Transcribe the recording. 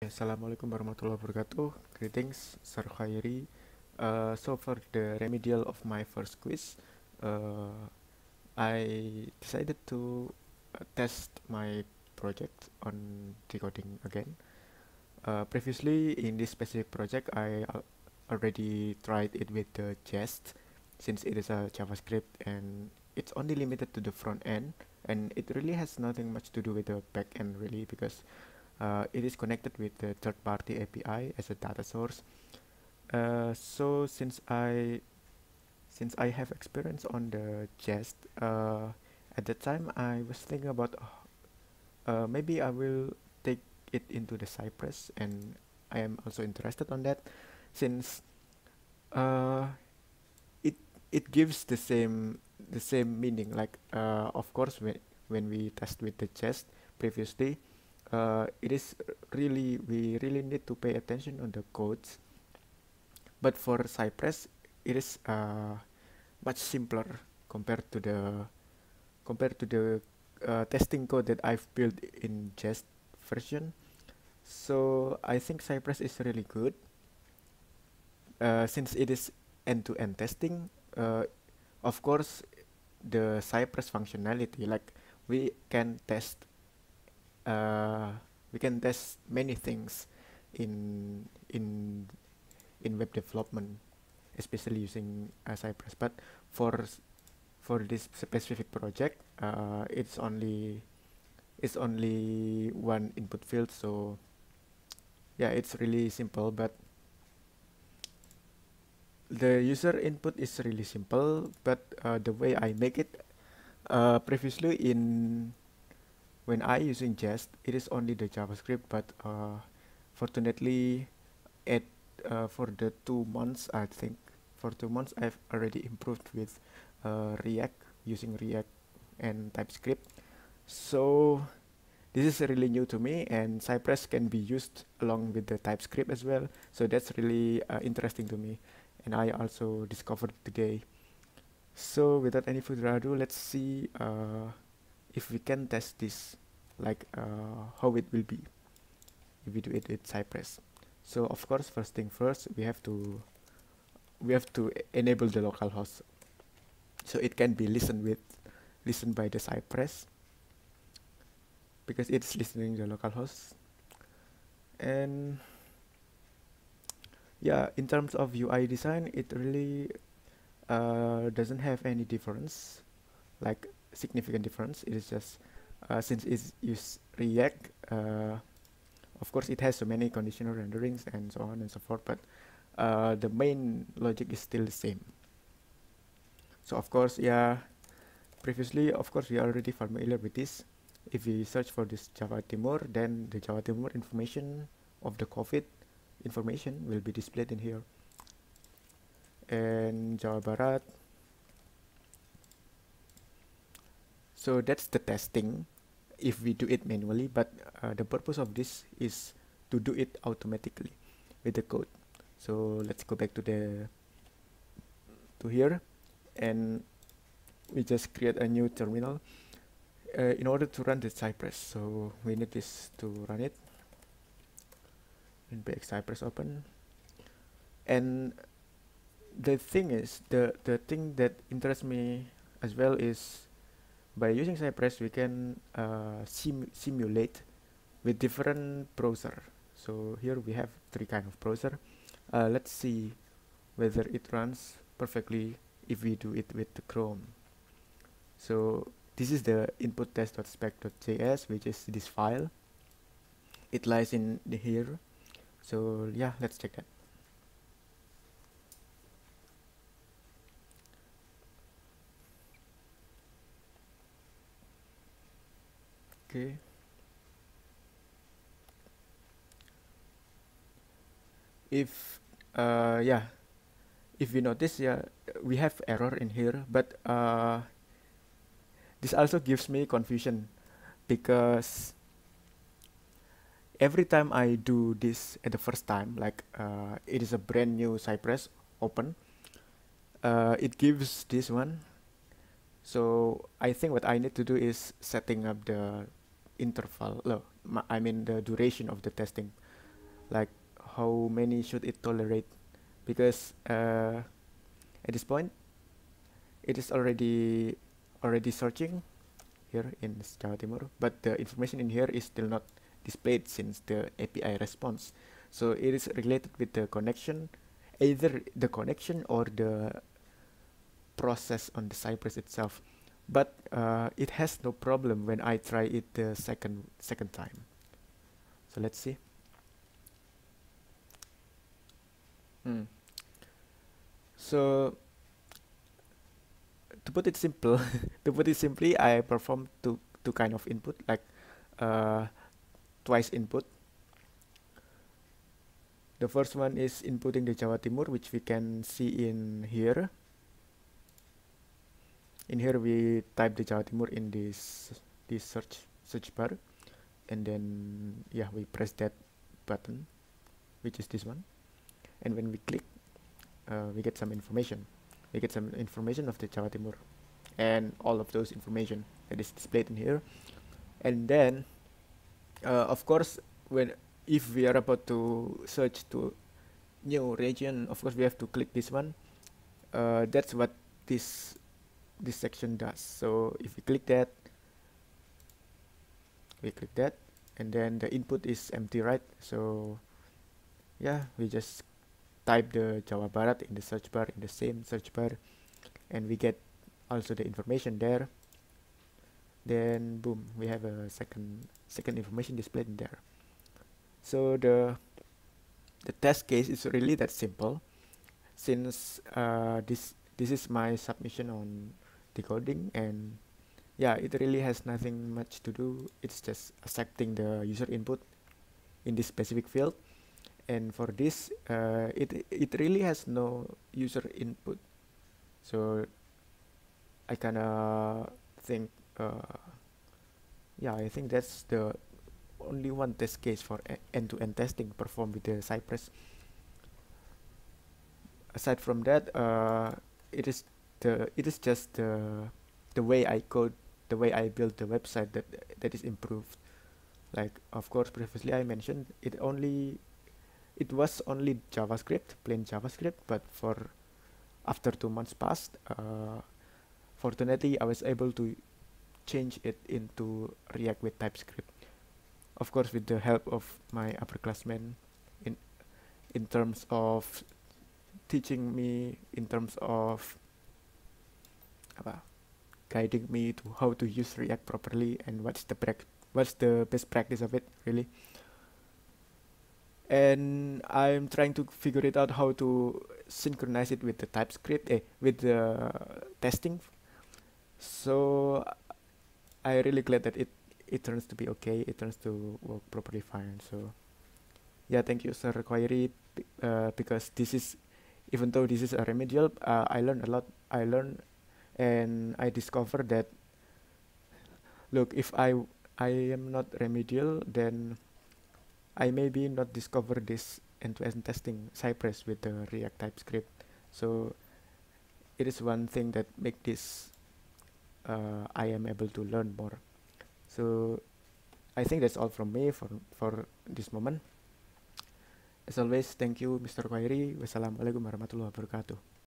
Assalamualaikum warahmatullahi wabarakatuh. Greetings, Sir Khairi. Uh, so for the remedial of my first quiz, uh, I decided to test my project on decoding again. Uh, previously, in this specific project, I already tried it with the jest, since it is a JavaScript and it's only limited to the front end, and it really has nothing much to do with the back end really because uh, it is connected with the third-party API as a data source uh, so since I since I have experience on the jest uh, at the time I was thinking about uh, maybe I will take it into the Cypress and I am also interested on that since uh, it it gives the same the same meaning like uh, of course when when we test with the jest previously uh, it is really we really need to pay attention on the codes but for cypress it is uh, much simpler compared to the compared to the uh, testing code that I've built in jest version so I think cypress is really good uh, since it is end-to-end -end testing uh, of course the cypress functionality like we can test uh, we can test many things in in in web development especially using uh, Cypress but for for this specific project uh, it's only it's only one input field so yeah it's really simple but the user input is really simple but uh, the way I make it uh, previously in when I using Jest, it is only the JavaScript, but uh, fortunately, at uh, for the two months, I think for two months I've already improved with uh, React using React and TypeScript. So this is really new to me, and Cypress can be used along with the TypeScript as well. So that's really uh, interesting to me, and I also discovered today. So without any further ado, let's see uh, if we can test this like uh, how it will be if we do it with Cypress so of course first thing first we have to we have to enable the localhost so it can be listened with listened by the Cypress because it's listening the localhost and yeah in terms of UI design it really uh, doesn't have any difference like significant difference it is just uh, since it is react uh, of course it has so many conditional renderings and so on and so forth but uh, the main logic is still the same so of course yeah previously of course we are already familiar with this if we search for this java timor then the java timor information of the covid information will be displayed in here and java barat so that's the testing if we do it manually but uh, the purpose of this is to do it automatically with the code so let's go back to the to here and we just create a new terminal uh, in order to run the cypress so we need this to run it and back cypress open and the thing is the the thing that interests me as well is by using Cypress, we can uh, sim simulate with different browser. So here we have three kind of browser. Uh, let's see whether it runs perfectly if we do it with the Chrome. So this is the input test.spec.js, which is this file. It lies in here. So yeah, let's check that. okay if uh, yeah if we notice yeah we have error in here but uh, this also gives me confusion because every time I do this at the first time like uh, it is a brand new Cypress open uh, it gives this one so I think what I need to do is setting up the interval no, I mean the duration of the testing like how many should it tolerate because uh, at this point it is already already searching here in Jawa Timur but the information in here is still not displayed since the API response so it is related with the connection either the connection or the process on the Cypress itself but uh, it has no problem when I try it the second second time so let's see hmm. so to put it simple to put it simply I perform two two kind of input like uh, twice input the first one is inputting the Jawa Timur which we can see in here in here we type the Jawa Timur in this this search search bar and then yeah we press that button which is this one and when we click uh, we get some information we get some information of the Jawa Timur and all of those information that is displayed in here and then uh, of course when if we are about to search to new region of course we have to click this one uh, that's what this this section does so if we click that we click that and then the input is empty right so yeah we just type the Java Barat in the search bar in the same search bar and we get also the information there then boom we have a second second information displayed in there so the the test case is really that simple since uh, this this is my submission on decoding and yeah it really has nothing much to do it's just accepting the user input in this specific field and for this uh, it it really has no user input so I kinda think uh, yeah I think that's the only one test case for end-to-end -end testing performed with the Cypress aside from that uh, it is the it is just the the way I code the way I build the website that that is improved like of course previously I mentioned it only it was only JavaScript plain JavaScript but for after two months passed uh, fortunately I was able to change it into React with TypeScript of course with the help of my upperclassmen in in terms of teaching me in terms of apa guiding me to how to use React properly and what's the pra- what's the best practice of it really. And I'm trying to figure it out how to synchronize it with the TypeScript, eh, with the testing. So I really glad that it it turns to be okay. It turns to work properly fine. So yeah, thank you, Sir Query, uh, because this is even though this is a remedial, uh, I learned a lot. I learned and I discover that look if I I am not remedial then I maybe not discover this end-to-end testing Cypress with the React TypeScript so it is one thing that make this uh, I am able to learn more so I think that's all from me for for this moment as always thank you Mr. Khairi wassalamualaikum warahmatullahi wabarakatuh